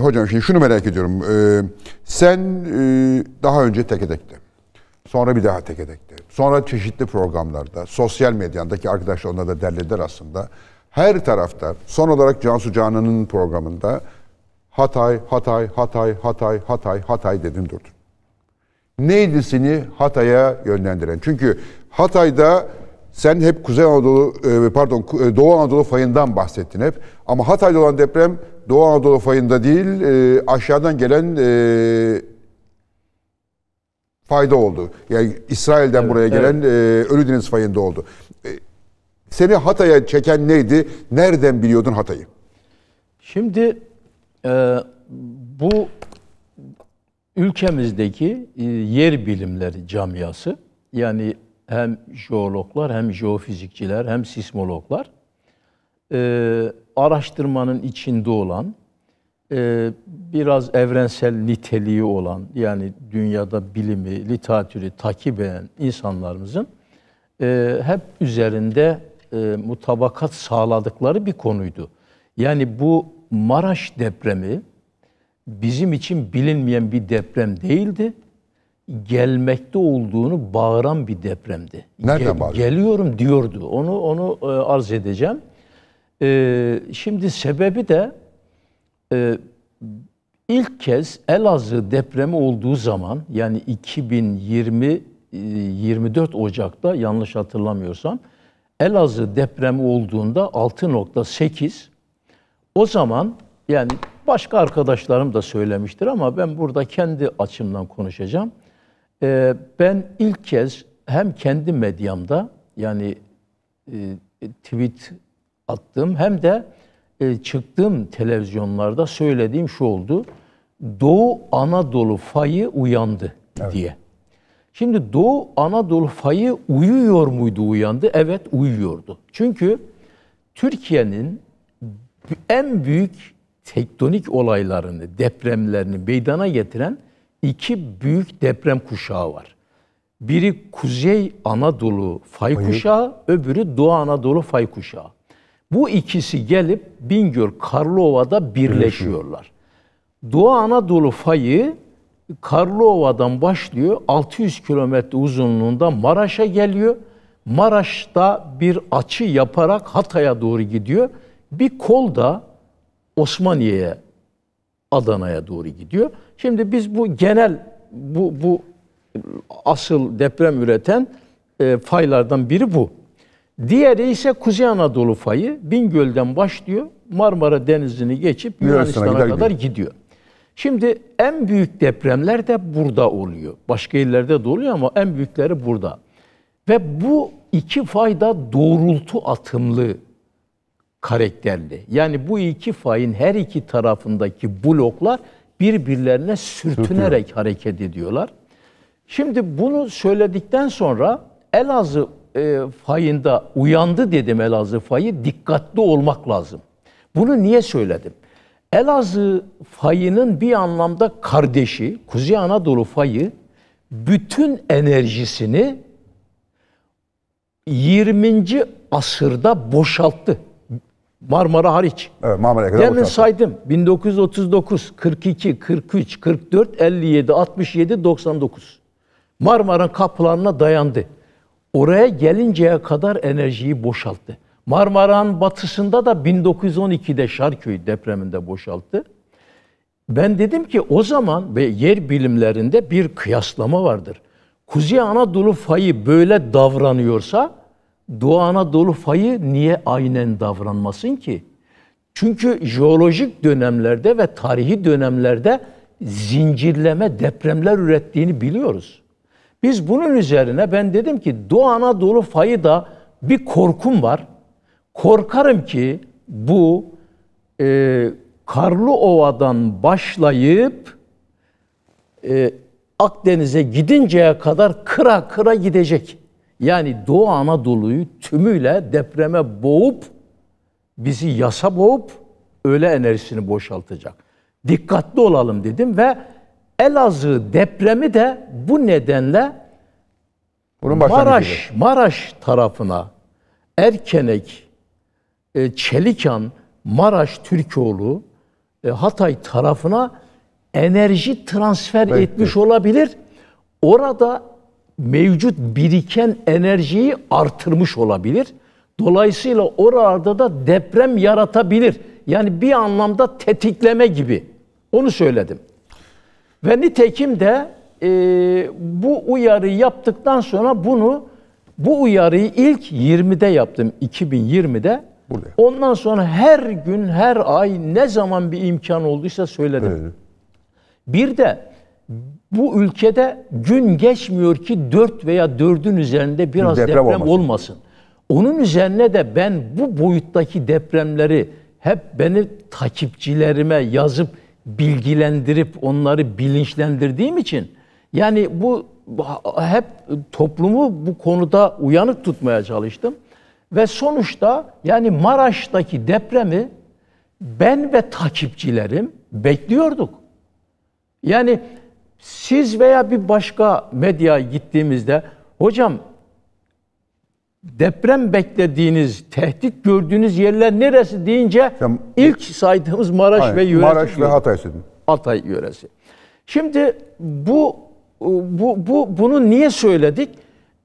hocam şimdi şunu merak ediyorum. E, sen e, daha önce tekedekte, sonra bir daha tekedekte, sonra çeşitli programlarda, sosyal medyandaki arkadaşlar onlar da derleder aslında. Her tarafta, son olarak Cansu Canan'ın programında Hatay, Hatay, Hatay, Hatay, Hatay, Hatay dedim durdun. Neydi seni Hatay'a yönlendiren? Çünkü Hatay'da sen hep Kuzey Anadolu e, pardon e, Doğu Anadolu fayından bahsettin hep. Ama Hatay'da olan deprem Doğu Anadolu fayında değil e, aşağıdan gelen fayda oldu. Yani İsrail'den evet, buraya gelen evet. Ölüdeniz fayında oldu. Seni Hatay'a çeken neydi? Nereden biliyordun Hatay'ı? Şimdi e, bu ülkemizdeki yer bilimleri camiası yani hem jeologlar hem jeofizikçiler hem sismologlar e, araştırmanın içinde olan e, biraz evrensel niteliği olan yani dünyada bilimi, literatürü takip eden insanlarımızın e, hep üzerinde e, mutabakat sağladıkları bir konuydu. Yani bu Maraş depremi bizim için bilinmeyen bir deprem değildi gelmekte olduğunu bağıran bir depremdi. Nereden bağırıyor? Geliyorum diyordu. Onu onu e, arz edeceğim. E, şimdi sebebi de e, ilk kez Elazığ depremi olduğu zaman yani 2020 24 Ocak'ta yanlış hatırlamıyorsam Elazığ depremi olduğunda 6.8 o zaman yani başka arkadaşlarım da söylemiştir ama ben burada kendi açımdan konuşacağım e, ben ilk kez hem kendi medyamda yani e, tweet attım hem de e, çıktığım televizyonlarda söylediğim şu oldu. Doğu Anadolu fayı uyandı evet. diye. Şimdi Doğu Anadolu fayı uyuyor muydu uyandı? Evet uyuyordu. Çünkü Türkiye'nin en büyük tektonik olaylarını, depremlerini meydana getiren iki büyük deprem kuşağı var. Biri Kuzey Anadolu fay kuşağı, öbürü Doğu Anadolu fay kuşağı. Bu ikisi gelip Bingöl Karlova'da birleşiyorlar. Doğu Anadolu fayı Karlova'dan başlıyor. 600 kilometre uzunluğunda Maraş'a geliyor. Maraş'ta bir açı yaparak Hatay'a doğru gidiyor. Bir kol da Osmaniye'ye Adana'ya doğru gidiyor. Şimdi biz bu genel bu bu asıl deprem üreten e, faylardan biri bu. Diğeri ise Kuzey Anadolu fayı Bingöl'den başlıyor. Marmara Denizi'ni geçip Yunanistan'a kadar gidiyor. gidiyor. Şimdi en büyük depremler de burada oluyor. Başka illerde de oluyor ama en büyükleri burada. Ve bu iki fayda doğrultu atımlı karakterli. Yani bu iki fayın her iki tarafındaki bloklar birbirlerine sürtünerek Sürtüyor. hareket ediyorlar. Şimdi bunu söyledikten sonra Elazığ e, fayında uyandı dedim Elazığ fayı dikkatli olmak lazım. Bunu niye söyledim? Elazığ fayının bir anlamda kardeşi Kuzey Anadolu fayı bütün enerjisini 20. asırda boşalttı. Marmara hariç. Evet, Marmara'ya kadar Demin saydım. 1939, 42, 43, 44, 57, 67, 99. Marmara'nın kapılarına dayandı. Oraya gelinceye kadar enerjiyi boşalttı. Marmara'nın batısında da 1912'de Şarköy depreminde boşalttı. Ben dedim ki o zaman ve yer bilimlerinde bir kıyaslama vardır. Kuzey Anadolu fayı böyle davranıyorsa Doğu Anadolu fayı niye aynen davranmasın ki? Çünkü jeolojik dönemlerde ve tarihi dönemlerde zincirleme depremler ürettiğini biliyoruz. Biz bunun üzerine ben dedim ki Doğu Anadolu fayı da bir korkum var. Korkarım ki bu e, Karlı Ova'dan başlayıp e, Akdeniz'e gidinceye kadar kıra kıra gidecek. Yani Doğu Anadolu'yu tümüyle depreme boğup, bizi yasa boğup öyle enerjisini boşaltacak. Dikkatli olalım dedim ve Elazığ depremi de bu nedenle Bunun Maraş, Maraş tarafına Erkenek, e, Çelikan, Maraş, Türkoğlu, e, Hatay tarafına enerji transfer evet, etmiş olabilir. Orada mevcut biriken enerjiyi artırmış olabilir. Dolayısıyla orada da deprem yaratabilir. Yani bir anlamda tetikleme gibi. Onu söyledim. Ve nitekim de e, bu uyarı yaptıktan sonra bunu bu uyarıyı ilk 20'de yaptım. 2020'de. Burada. Ondan sonra her gün, her ay ne zaman bir imkan olduysa söyledim. Evet. Bir de bu ülkede gün geçmiyor ki dört veya dördün üzerinde biraz deprem, deprem olmasın. olmasın. Onun üzerine de ben bu boyuttaki depremleri hep beni takipçilerime yazıp bilgilendirip onları bilinçlendirdiğim için yani bu hep toplumu bu konuda uyanık tutmaya çalıştım. Ve sonuçta yani Maraş'taki depremi ben ve takipçilerim bekliyorduk. Yani siz veya bir başka medya gittiğimizde hocam deprem beklediğiniz, tehdit gördüğünüz yerler neresi deyince Sen, ilk saydığımız Maraş hayır, ve yöresi. Maraş ve Hatay söyledim. Altay yöresi. Şimdi bu bu bu bunu niye söyledik?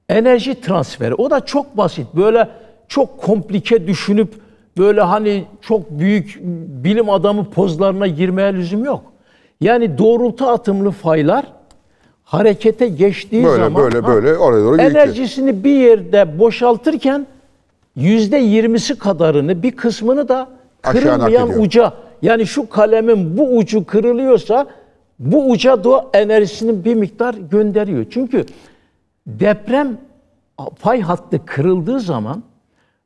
Enerji transferi. O da çok basit. Böyle çok komplike düşünüp böyle hani çok büyük bilim adamı pozlarına girmeye lüzum yok. Yani doğrultu atımlı faylar harekete geçtiği böyle, zaman böyle ha, böyle oraya doğru enerjisini gitti. bir yerde boşaltırken yüzde yirmisi kadarını bir kısmını da kırılmayan uca yani şu kalemin bu ucu kırılıyorsa bu uca da enerjisini bir miktar gönderiyor. Çünkü deprem fay hattı kırıldığı zaman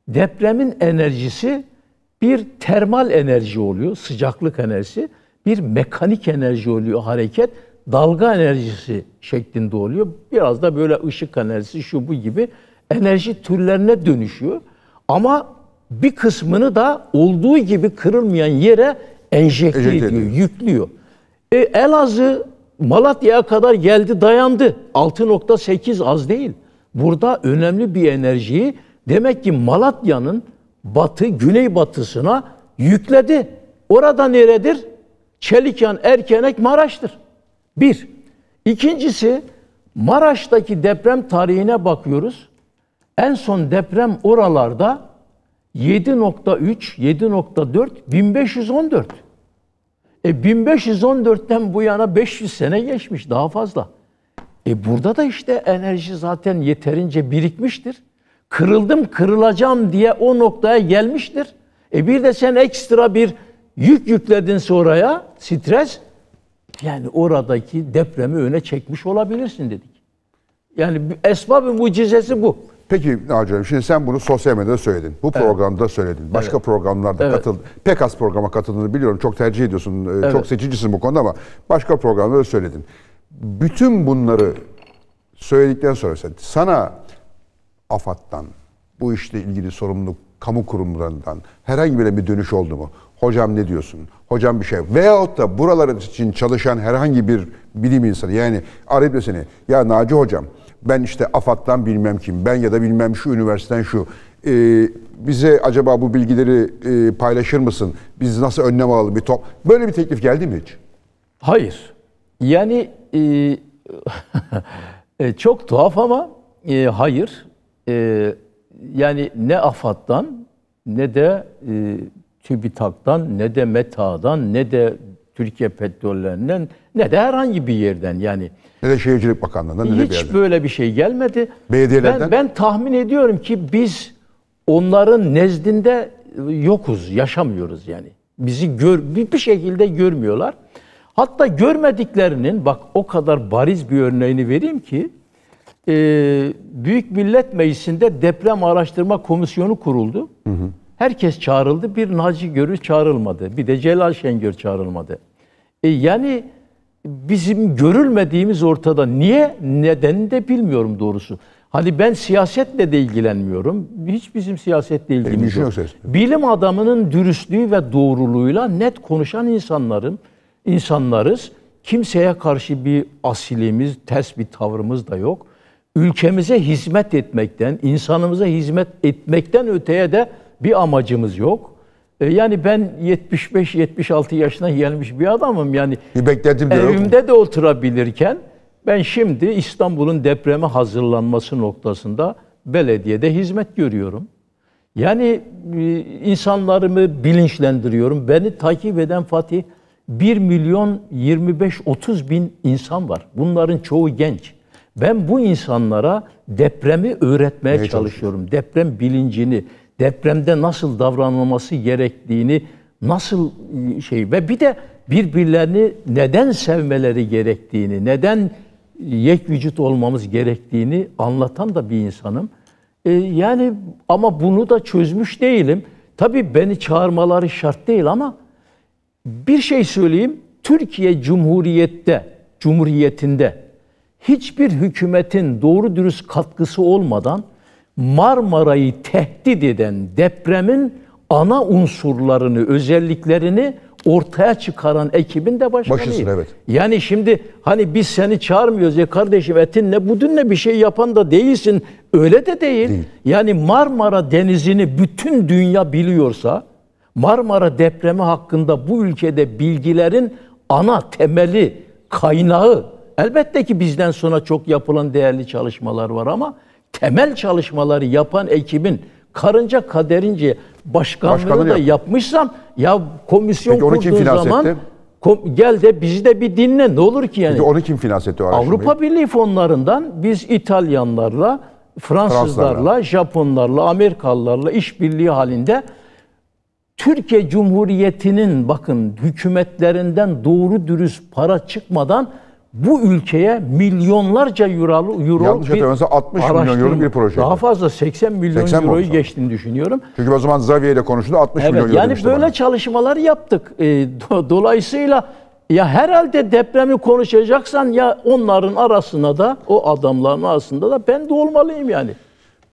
depremin enerjisi bir termal enerji oluyor, sıcaklık enerjisi bir mekanik enerji oluyor hareket. Dalga enerjisi şeklinde oluyor. Biraz da böyle ışık enerjisi şu bu gibi enerji türlerine dönüşüyor. Ama bir kısmını da olduğu gibi kırılmayan yere enjekte ediyor, ediyor, yüklüyor. E, Elazığ Malatya'ya kadar geldi dayandı. 6.8 az değil. Burada önemli bir enerjiyi demek ki Malatya'nın batı, güneybatısına yükledi. Orada neredir? Çelikan, Erkenek, Maraş'tır. Bir. İkincisi Maraş'taki deprem tarihine bakıyoruz. En son deprem oralarda 7.3, 7.4, 1514. E 1514'ten bu yana 500 sene geçmiş daha fazla. E burada da işte enerji zaten yeterince birikmiştir. Kırıldım kırılacağım diye o noktaya gelmiştir. E bir de sen ekstra bir Yük yükledin sonraya stres yani oradaki depremi öne çekmiş olabilirsin dedik. Yani esbab-ı mucizesi bu. Peki Naci Hanım şimdi sen bunu sosyal medyada söyledin. Bu evet. programda söyledin. Başka evet. programlarda evet. katıldın. az programa katıldığını biliyorum. Çok tercih ediyorsun. Ee, evet. Çok seçicisin bu konuda ama başka programlarda söyledin. Bütün bunları söyledikten sonra sana AFAD'dan bu işle ilgili sorumluluk kamu kurumlarından herhangi bir bir dönüş oldu mu? Hocam ne diyorsun? Hocam bir şey. Veyahut da buralar için çalışan herhangi bir bilim insanı yani arayıp da seni ya Naci hocam ben işte AFAD'dan bilmem kim ben ya da bilmem şu üniversiteden şu e, bize acaba bu bilgileri e, paylaşır mısın? Biz nasıl önlem alalım bir top? Böyle bir teklif geldi mi hiç? Hayır. Yani e, çok tuhaf ama e, hayır. E, yani ne AFAD'dan ne de e, TÜBİTAK'tan ne de META'dan ne de Türkiye Petrollerinden ne de herhangi bir yerden yani. Ne de Şehircilik Bakanlığı'ndan ne de bir Hiç böyle bir şey gelmedi. Belediyelerden? Ben, ben tahmin ediyorum ki biz onların nezdinde e, yokuz, yaşamıyoruz yani. Bizi gör, bir şekilde görmüyorlar. Hatta görmediklerinin bak o kadar bariz bir örneğini vereyim ki e, Büyük Millet Meclisi'nde deprem araştırma komisyonu kuruldu. Hı hı. Herkes çağrıldı. Bir Naci Görür çağrılmadı. Bir de Celal Şengör çağrılmadı. E, yani bizim görülmediğimiz ortada. Niye? Nedenini de bilmiyorum doğrusu. Hani ben siyasetle de ilgilenmiyorum. Hiç bizim siyasetle ilgimiz yok. Bilim adamının dürüstlüğü ve doğruluğuyla net konuşan insanların insanlarız. Kimseye karşı bir asilimiz, ters bir tavrımız da yok ülkemize hizmet etmekten, insanımıza hizmet etmekten öteye de bir amacımız yok. E, yani ben 75-76 yaşına gelmiş bir adamım. Yani bir bekletim de evimde yok. de oturabilirken ben şimdi İstanbul'un depreme hazırlanması noktasında belediyede hizmet görüyorum. Yani e, insanlarımı bilinçlendiriyorum. Beni takip eden Fatih 1 milyon 25-30 bin insan var. Bunların çoğu genç. Ben bu insanlara depremi öğretmeye Neye çalışıyorum. Deprem bilincini, depremde nasıl davranılması gerektiğini, nasıl e, şey ve bir de birbirlerini neden sevmeleri gerektiğini, neden yek vücut olmamız gerektiğini anlatan da bir insanım. E, yani ama bunu da çözmüş değilim. Tabii beni çağırmaları şart değil ama bir şey söyleyeyim. Türkiye Cumhuriyet'te, Cumhuriyet'inde hiçbir hükümetin doğru dürüst katkısı olmadan Marmara'yı tehdit eden depremin ana unsurlarını, özelliklerini ortaya çıkaran ekibin de başkanıyım. Başısın evet. Yani şimdi hani biz seni çağırmıyoruz ya kardeşim etin ne, etinle ne bir şey yapan da değilsin. Öyle de değil. değil. Yani Marmara Denizi'ni bütün dünya biliyorsa Marmara depremi hakkında bu ülkede bilgilerin ana temeli, kaynağı Elbette ki bizden sonra çok yapılan değerli çalışmalar var ama temel çalışmaları yapan ekibin karınca kaderince başkanlığı Başkanını da yap. yapmışsam ya komisyon Peki, onu kim zaman kom- gel de bizi de bir dinle ne olur ki yani. Peki onu kim finanse etti o araştırmayı? Avrupa Birliği fonlarından biz İtalyanlarla, Fransızlarla, Fransızlarla. Japonlarla, Amerikalılarla işbirliği halinde Türkiye Cumhuriyeti'nin bakın hükümetlerinden doğru dürüst para çıkmadan bu ülkeye milyonlarca euro, euro Yanlış bir 60 milyon euro bir proje. Daha fazla 80 milyon 80 euroyu olsun. geçtiğini düşünüyorum. Çünkü o zaman Xavier ile konuştu 60 evet, milyon euro Yani böyle bana. çalışmalar yaptık. Ee, dolayısıyla ya herhalde depremi konuşacaksan ya onların arasına da o adamların arasında da ben de olmalıyım yani.